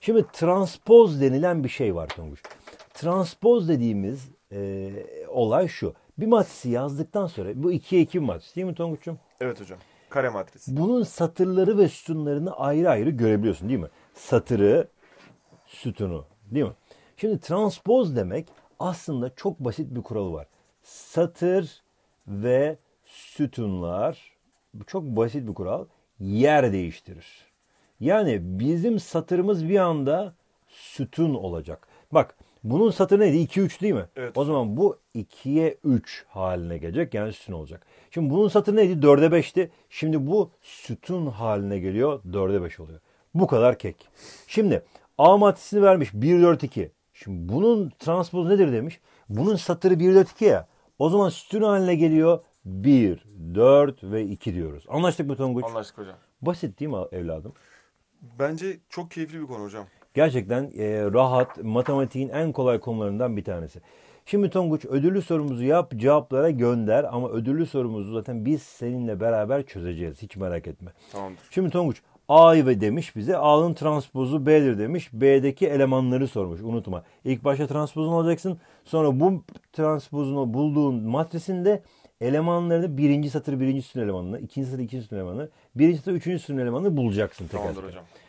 Şimdi transpoz denilen bir şey var Tonguç. Transpoz dediğimiz e, olay şu. Bir matrisi yazdıktan sonra bu 2'ye 2 matris değil mi Tonguç'um? Evet hocam. Kare matris. Bunun satırları ve sütunlarını ayrı ayrı görebiliyorsun değil mi? Satırı, sütunu değil mi? Şimdi transpoz demek aslında çok basit bir kuralı var. Satır ve sütunlar bu çok basit bir kural yer değiştirir. Yani bizim satırımız bir anda sütun olacak. Bak bunun satırı neydi? 2-3 değil mi? Evet. O zaman bu 2'ye 3 haline gelecek. Yani sütun olacak. Şimdi bunun satırı neydi? 4'e 5'ti. Şimdi bu sütun haline geliyor. 4'e 5 oluyor. Bu kadar kek. Şimdi A matrisini vermiş. 1-4-2. Şimdi bunun transpozu nedir demiş. Bunun satırı 1-4-2 ya. O zaman sütun haline geliyor. 1, 4 ve 2 diyoruz. Anlaştık mı Tonguç? Anlaştık hocam. Basit değil mi evladım? Bence çok keyifli bir konu hocam. Gerçekten e, rahat, matematiğin en kolay konularından bir tanesi. Şimdi Tonguç ödüllü sorumuzu yap, cevaplara gönder ama ödüllü sorumuzu zaten biz seninle beraber çözeceğiz. Hiç merak etme. Tamamdır. Şimdi Tonguç A ve demiş bize. A'nın transpozu B'dir demiş. B'deki elemanları sormuş. Unutma. İlk başta transpozunu alacaksın. Sonra bu transpozunu bulduğun matrisinde elemanlarını birinci satır birinci sütun elemanını, ikinci satır ikinci sütun elemanını, birinci satır üçüncü sütun elemanını bulacaksın tekrar. Tamamdır hocam.